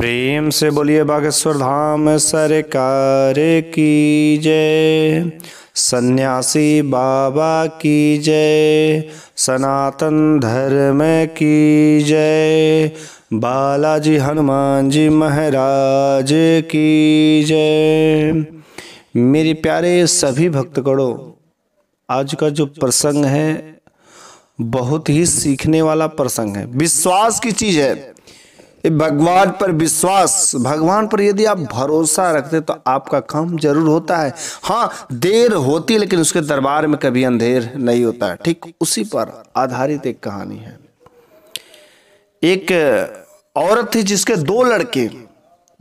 प्रेम से बोलिए बागेश्वर धाम सरकार की जय सन्यासी बाबा की जय सनातन धर्म की जय बालाजी हनुमान जी महाराज की जय मेरे प्यारे सभी भक्तगणों आज का जो प्रसंग है बहुत ही सीखने वाला प्रसंग है विश्वास की चीज़ है भगवान पर विश्वास भगवान पर यदि आप भरोसा रखते तो आपका काम जरूर होता है हाँ देर होती लेकिन उसके दरबार में कभी अंधेर नहीं होता है ठीक उसी पर आधारित एक कहानी है एक औरत थी जिसके दो लड़के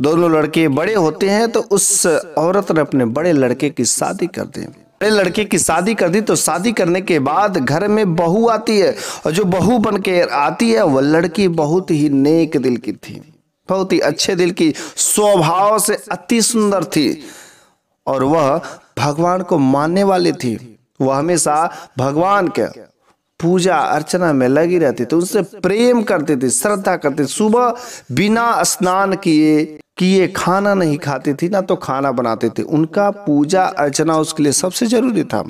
दोनों लड़के बड़े होते हैं तो उस औरत ने अपने बड़े लड़के की शादी कर दी अपने लड़के की शादी कर दी तो शादी करने के बाद घर में बहू आती है और जो बहू बन के आती है वह लड़की बहुत ही नेक दिल की थी बहुत ही अच्छे दिल की स्वभाव से अति सुंदर थी और वह भगवान को मानने वाली थी वह हमेशा भगवान के पूजा अर्चना में लगी रहती थी उनसे प्रेम करती थी श्रद्धा करती सुबह बिना स्नान किए कि ये खाना नहीं खाती थी ना तो खाना बनाते थे उनका पूजा अर्चना उसके लिए सबसे जरूरी था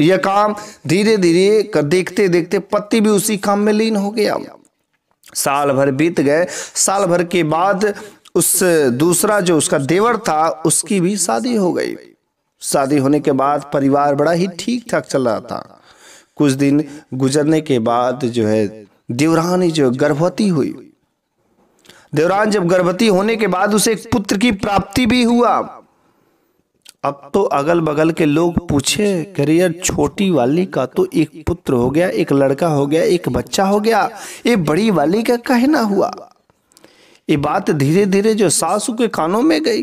यह काम धीरे धीरे देखते देखते पति भी उसी काम में लीन हो गया साल भर बीत गए साल भर के बाद उस दूसरा जो उसका देवर था उसकी भी शादी हो गई शादी होने के बाद परिवार बड़ा ही ठीक ठाक चल रहा था कुछ दिन गुजरने के बाद जो है देवरानी जो गर्भवती हुई देवरान जब गर्भवती होने के बाद उसे एक पुत्र की प्राप्ति भी हुआ अब तो अगल बगल के लोग पूछे करियर छोटी वाली का तो एक पुत्र हो गया एक लड़का हो गया एक बच्चा हो गया ये बड़ी वाली का कहना हुआ ये बात धीरे धीरे जो सासू के कानों में गई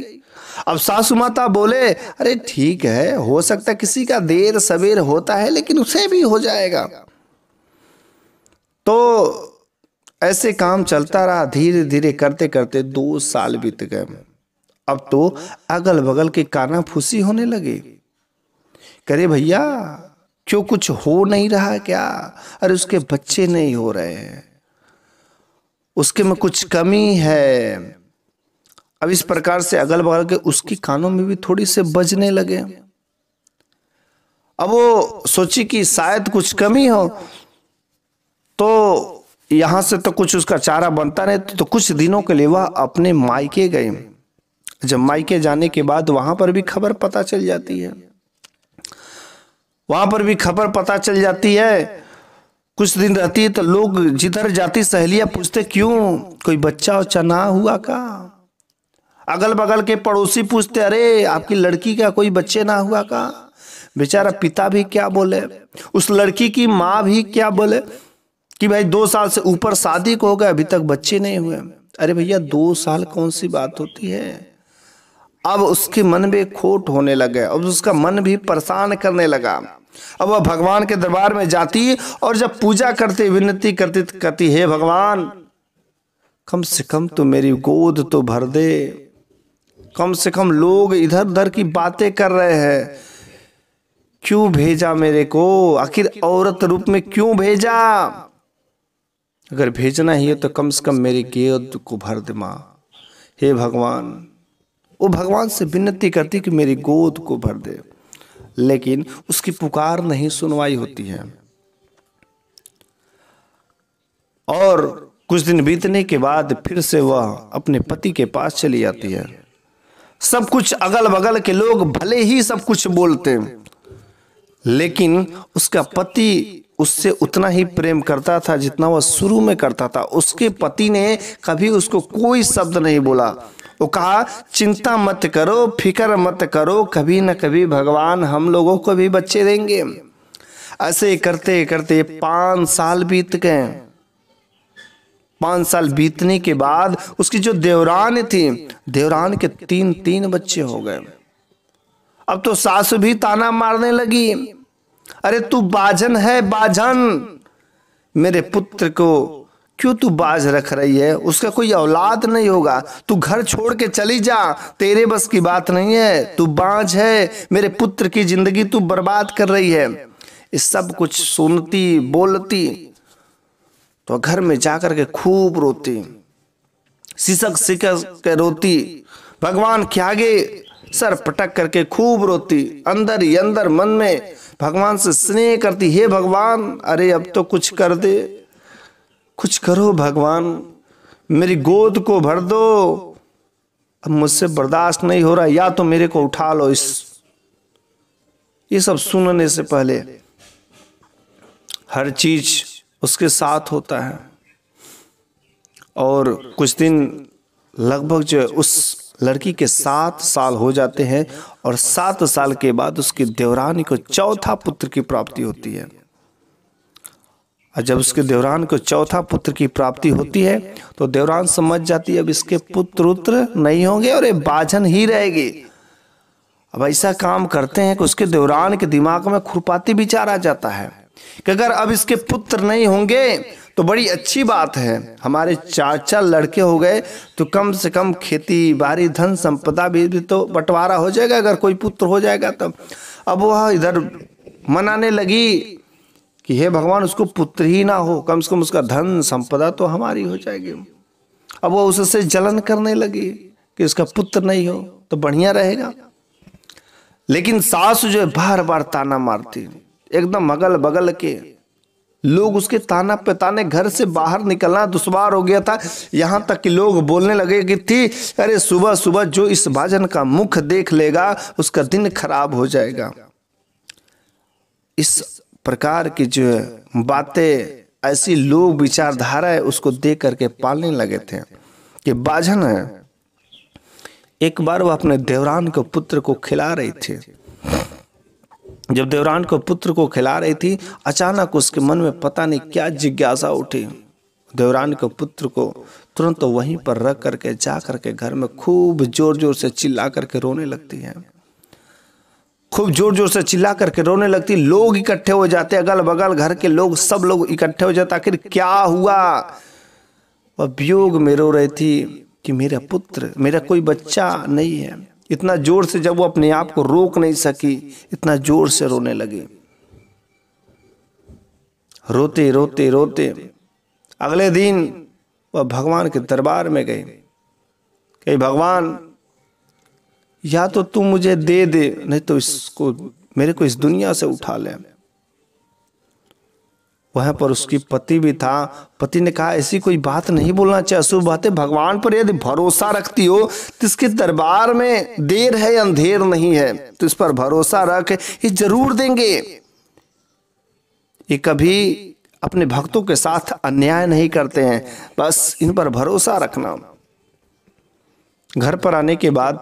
अब सासू माता बोले अरे ठीक है हो सकता किसी का देर सवेर होता है लेकिन उसे भी हो जाएगा तो ऐसे काम चलता रहा धीरे धीरे करते करते दो साल बीत गए अब तो अगल बगल के काना फूसी होने लगे करे भैया क्यों कुछ हो नहीं रहा क्या अरे उसके बच्चे नहीं हो रहे हैं उसके में कुछ कमी है अब इस प्रकार से अगल बगल के उसकी कानों में भी थोड़ी से बजने लगे अब वो सोची कि शायद कुछ कमी हो तो यहाँ से तो कुछ उसका चारा बनता नहीं तो कुछ दिनों के लिए वह अपने मायके गए जब मायके जाने के बाद वहां पर भी खबर पता चल जाती है वहां पर भी खबर पता चल जाती है कुछ दिन रहती है तो लोग जिधर जाती सहेलियां पूछते क्यों कोई बच्चा और ना हुआ का अगल बगल के पड़ोसी पूछते अरे आपकी लड़की का कोई बच्चे ना हुआ का बेचारा पिता भी क्या बोले उस लड़की की माँ भी क्या बोले कि भाई दो साल से ऊपर शादी को हो गए अभी तक बच्चे नहीं हुए अरे भैया दो साल कौन सी बात होती है अब उसके मन में खोट होने लगे अब उसका मन भी परेशान करने लगा अब वह भगवान के दरबार में जाती और जब पूजा करते विनती करती तो कहती हे भगवान कम से कम तो मेरी गोद तो भर दे कम से कम लोग इधर उधर की बातें कर रहे हैं क्यों भेजा मेरे को आखिर औरत रूप में क्यों भेजा अगर भेजना ही है तो कम से कम मेरी गेद को भर दे माँ हे भगवान वो भगवान से विनती करती कि मेरी गोद को भर दे लेकिन उसकी पुकार नहीं सुनवाई होती है और कुछ दिन बीतने के बाद फिर से वह अपने पति के पास चली जाती है सब कुछ अगल बगल के लोग भले ही सब कुछ बोलते हैं लेकिन उसका पति उससे उतना ही प्रेम करता था जितना वह शुरू में करता था उसके पति ने कभी उसको कोई शब्द नहीं बोला वो कहा चिंता मत करो फिक्र मत करो कभी ना कभी भगवान हम लोगों को भी बच्चे देंगे ऐसे करते करते पांच साल बीत गए पांच साल बीतने के बाद उसकी जो देवरान थी देवरान के तीन तीन बच्चे हो गए अब तो सासू भी ताना मारने लगी अरे तू बाजन है बाजन मेरे पुत्र को क्यों तू बाज रख रही है उसका कोई औलाद नहीं होगा तू घर छोड़ के चली जा तेरे बस की बात नहीं है तू बाज है मेरे पुत्र की जिंदगी तू बर्बाद कर रही है इस सब कुछ सुनती बोलती तो घर में जाकर के खूब रोती सिसक सिकस के रोती भगवान क्या गे सर पटक करके खूब रोती अंदर ही अंदर मन में भगवान से स्नेह करती हे भगवान अरे अब तो कुछ कर दे कुछ करो भगवान मेरी गोद को भर दो अब मुझसे बर्दाश्त नहीं हो रहा या तो मेरे को उठा लो इस ये सब सुनने से पहले हर चीज उसके साथ होता है और कुछ दिन लगभग जो उस लड़की के सात साल हो जाते हैं और सात साल के बाद उसकी देवरानी को चौथा पुत्र की प्राप्ति होती है और जब उसके देवरान को चौथा पुत्र की प्राप्ति होती है तो देवरान समझ जाती है अब इसके पुत्र उत्र नहीं होंगे और ये बाझन ही रहेगी अब ऐसा काम करते हैं कि उसके देवरान के दिमाग में खुरपाती विचार आ जाता है कि अगर अब इसके पुत्र नहीं होंगे तो बड़ी अच्छी बात है हमारे चार चार लड़के हो गए तो कम से कम खेती बाड़ी धन संपदा भी, भी तो बंटवारा हो जाएगा अगर कोई पुत्र हो जाएगा तब अब वह इधर मनाने लगी कि हे भगवान उसको पुत्र ही ना हो कम से कम उसका धन संपदा तो हमारी हो जाएगी अब वह उससे जलन करने लगी कि उसका पुत्र नहीं हो तो बढ़िया रहेगा लेकिन सास जो है बार बार ताना मारती है एकदम अगल बगल के लोग उसके ताना पताने घर से बाहर निकलना दुश्वार हो गया था यहाँ तक कि लोग बोलने लगे कि थी अरे सुबह सुबह जो इस भाजन का मुख देख लेगा उसका दिन खराब हो जाएगा इस प्रकार की जो बातें ऐसी लोग विचारधारा है उसको देख करके पालने लगे थे कि बाजन है एक बार वह अपने देवरान के पुत्र को खिला रही थी जब देवरान को पुत्र को खिला रही थी अचानक उसके मन में पता नहीं क्या जिज्ञासा उठी देवरान के पुत्र को तुरंत वहीं पर रख करके जा करके घर में खूब जोर जोर से चिल्ला करके रोने लगती है खूब जोर जोर से चिल्ला करके रोने लगती लोग इकट्ठे हो जाते अगल बगल घर के लोग सब लोग इकट्ठे हो जाते आखिर क्या हुआ वह वियोग में रो रही थी कि मेरा पुत्र मेरा कोई बच्चा नहीं है इतना जोर से जब वो अपने आप को रोक नहीं सकी इतना जोर से रोने लगी रोते रोते रोते अगले दिन वह भगवान के दरबार में गए कही भगवान या तो तू मुझे दे दे नहीं तो इसको मेरे को इस दुनिया से उठा ले वहाँ पर उसकी पति भी था पति ने कहा ऐसी कोई बात नहीं बोलना चाहिए अशुभ बातें भगवान पर यदि भरोसा रखती हो तो इसके दरबार में देर है अंधेर नहीं है तो इस पर भरोसा रख ये जरूर देंगे ये कभी अपने भक्तों के साथ अन्याय नहीं करते हैं बस इन पर भरोसा रखना घर पर आने के बाद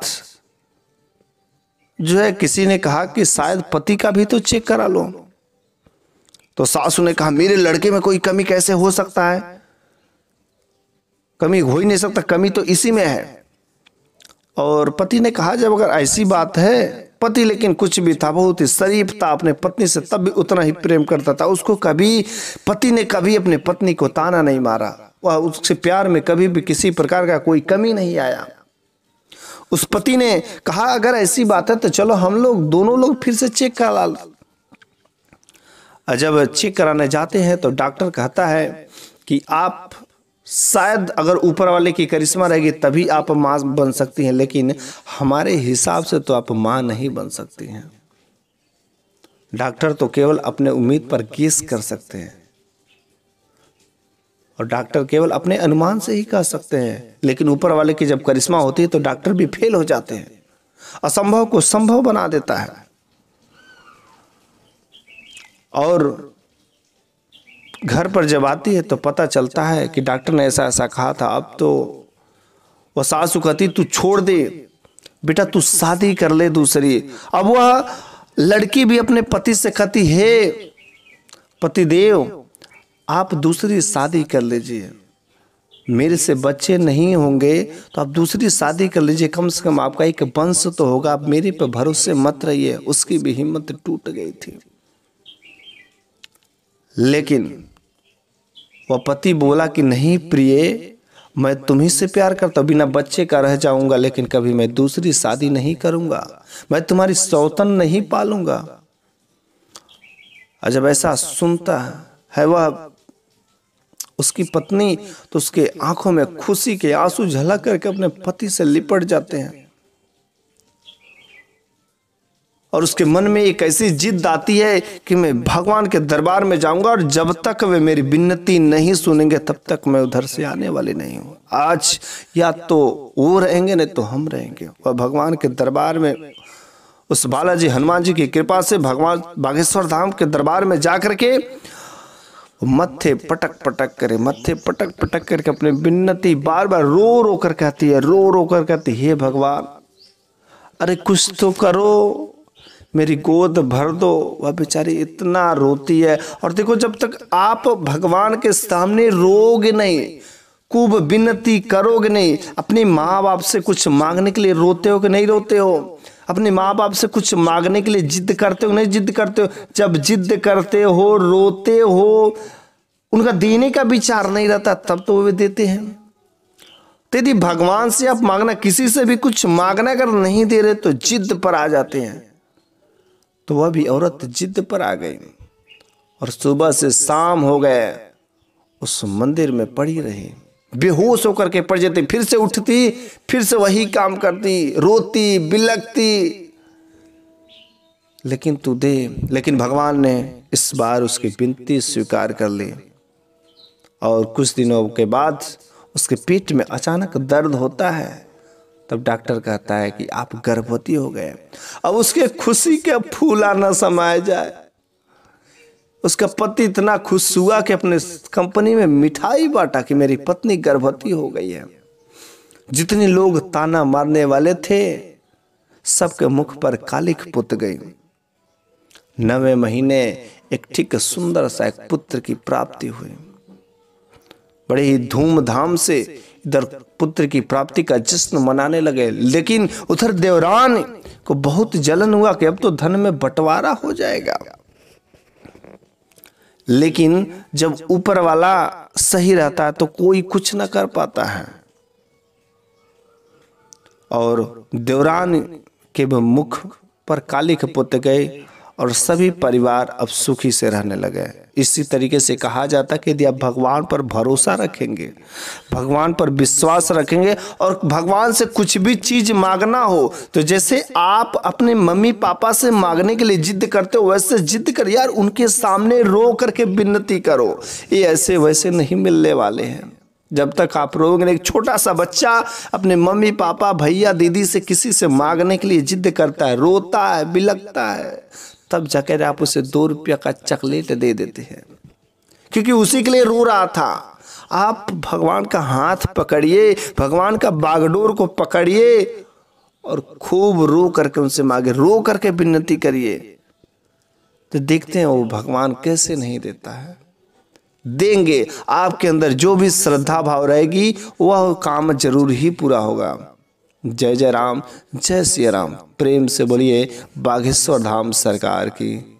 जो है किसी ने कहा कि शायद पति का भी तो चेक करा लो तो सासू ने कहा मेरे लड़के में कोई कमी कैसे हो सकता है कमी हो ही नहीं सकता कमी तो इसी में है और पति ने कहा जब अगर ऐसी बात है पति लेकिन कुछ भी था बहुत ही शरीफ था अपने पत्नी से तब भी उतना ही प्रेम करता था उसको कभी पति ने कभी अपने पत्नी को ताना नहीं मारा वह उससे प्यार में कभी भी किसी प्रकार का कोई कमी नहीं आया उस पति ने कहा अगर ऐसी बात है तो चलो हम लोग दोनों लोग फिर से चेक करा जब चेक कराने जाते हैं तो डॉक्टर कहता है कि आप शायद अगर ऊपर वाले की करिश्मा रहेगी तभी आप माँ बन सकती हैं लेकिन हमारे हिसाब से तो आप माँ नहीं बन सकती हैं डॉक्टर तो केवल अपने उम्मीद पर केस कर सकते हैं और डॉक्टर केवल अपने अनुमान से ही कह सकते हैं लेकिन ऊपर वाले की जब करिश्मा होती है तो डॉक्टर भी फेल हो जाते हैं असंभव को संभव बना देता है और घर पर जब आती है तो पता चलता है कि डॉक्टर ने ऐसा ऐसा कहा था अब तो वह सासू कहती तू छोड़ दे बेटा तू शादी कर ले दूसरी अब वह लड़की भी अपने पति से कहती है देव आप दूसरी शादी कर लीजिए मेरे से बच्चे नहीं होंगे तो आप दूसरी शादी कर लीजिए कम से कम आपका एक वंश तो होगा आप मेरे पर भरोसे मत रहिए उसकी भी हिम्मत टूट गई थी लेकिन वह पति बोला कि नहीं प्रिय मैं तुम्ही से प्यार करता बिना बच्चे का रह जाऊंगा लेकिन कभी मैं दूसरी शादी नहीं करूंगा मैं तुम्हारी सौतन नहीं पालूंगा और जब ऐसा सुनता है वह उसकी पत्नी तो उसके आंखों में खुशी के आंसू झलक करके अपने पति से लिपट जाते हैं और उसके मन में एक ऐसी जिद आती है कि मैं भगवान के दरबार में जाऊंगा और जब तक वे मेरी विन्नति नहीं सुनेंगे तब तक मैं उधर से आने वाली नहीं हूँ आज या तो वो रहेंगे नहीं तो हम रहेंगे वह भगवान के दरबार में उस बालाजी हनुमान जी की कृपा से भगवान बागेश्वर धाम के दरबार में जा करके मत्थे पटक पटक करे मत्थे पटक पटक करके अपने विनती बार बार रो रो कर कहती है रो रो कर कहती है हे भगवान अरे कुछ तो करो मेरी गोद भर दो वह बेचारी इतना रोती है और देखो जब तक आप भगवान के सामने रोगे नहीं खूब विनती करोगे नहीं अपने माँ बाप से कुछ मांगने के लिए रोते हो कि नहीं रोते हो अपने माँ बाप से कुछ मांगने के लिए जिद करते हो नहीं जिद करते हो जब जिद करते हो रोते हो उनका देने का विचार नहीं रहता तब तो वे देते हैं तो यदि भगवान से आप मांगना किसी से भी कुछ मांगना अगर नहीं दे रहे तो जिद पर आ जाते हैं तो वह भी औरत जिद पर आ गई और सुबह से शाम हो गए उस मंदिर में पड़ी रही बेहोश होकर के पड़ जाती फिर से उठती फिर से वही काम करती रोती बिलकती लेकिन तू दे लेकिन भगवान ने इस बार उसकी विनती स्वीकार कर ली और कुछ दिनों के बाद उसके पेट में अचानक दर्द होता है तब डॉक्टर कहता है कि आप गर्भवती हो गए अब उसके खुशी के फूल आना समाया जाए उसका पति इतना खुश हुआ कि अपने कंपनी में मिठाई बांटा कि मेरी पत्नी गर्भवती हो गई है जितने लोग ताना मारने वाले थे सबके मुख पर कालिक पुत गई नवे महीने एक ठीक सुंदर सा एक पुत्र की प्राप्ति हुई बड़े ही धूमधाम से इधर पुत्र की प्राप्ति का जश्न मनाने लगे लेकिन उधर देवरान को बहुत जलन हुआ कि अब तो धन में बंटवारा हो जाएगा लेकिन जब ऊपर वाला सही रहता है तो कोई कुछ ना कर पाता है और देवरान के मुख पर काली के पुत गए और सभी परिवार अब सुखी से रहने लगे इसी तरीके से कहा जाता है कि यदि आप भगवान पर भरोसा रखेंगे भगवान पर विश्वास रखेंगे और भगवान से कुछ भी चीज़ मांगना हो तो जैसे आप अपने मम्मी पापा से मांगने के लिए जिद करते हो वैसे जिद कर यार उनके सामने रो करके विनती करो ये ऐसे वैसे नहीं मिलने वाले हैं जब तक आप रोगे एक छोटा सा बच्चा अपने मम्मी पापा भैया दीदी से किसी से मांगने के लिए जिद करता है रोता है बिलकता है तब जाकर आप उसे दो रुपया का चॉकलेट दे देते हैं क्योंकि उसी के लिए रो रहा था आप भगवान का हाथ पकड़िए भगवान का बागडोर को पकड़िए और खूब रो करके उनसे मांगे रो करके विनती करिए तो देखते हैं वो भगवान कैसे नहीं देता है देंगे आपके अंदर जो भी श्रद्धा भाव रहेगी वह काम जरूर ही पूरा होगा जय जय राम जय श्री राम प्रेम से बोलिए बागेश्वर धाम सरकार की